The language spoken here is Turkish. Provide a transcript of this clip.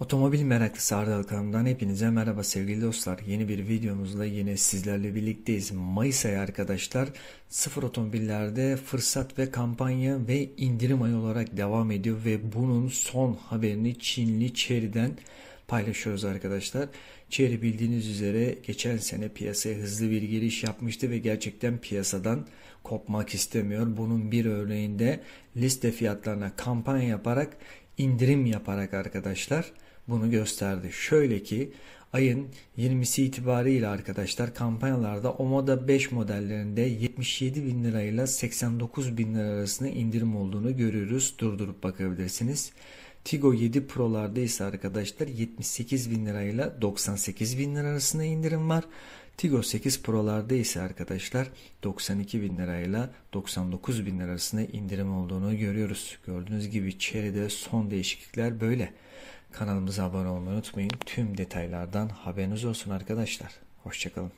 Otomobil meraklısı Ardal kanalımdan hepinize merhaba sevgili dostlar. Yeni bir videomuzla yine sizlerle birlikteyiz. Mayıs ayı arkadaşlar sıfır otomobillerde fırsat ve kampanya ve indirim ayı olarak devam ediyor ve bunun son haberini Çinli Çeri'den paylaşıyoruz arkadaşlar. Çeri bildiğiniz üzere geçen sene piyasaya hızlı bir giriş yapmıştı ve gerçekten piyasadan kopmak istemiyor. Bunun bir örneğinde liste fiyatlarına kampanya yaparak indirim yaparak arkadaşlar bunu gösterdi. Şöyle ki ayın 20'si itibariyle arkadaşlar kampanyalarda Omoda 5 modellerinde 77 bin lirayla 89 bin lira arasında indirim olduğunu görüyoruz. Durdurup bakabilirsiniz. Tigo 7 Pro'larda ise arkadaşlar 78 bin lirayla 98 bin lira arasında indirim var. Tigo 8 Pro'larda ise arkadaşlar 92 bin lirayla 99 bin lira arasında indirim olduğunu görüyoruz. Gördüğünüz gibi içeride son değişiklikler böyle. Kanalımıza abone olmayı unutmayın. Tüm detaylardan haberiniz olsun arkadaşlar. Hoşçakalın.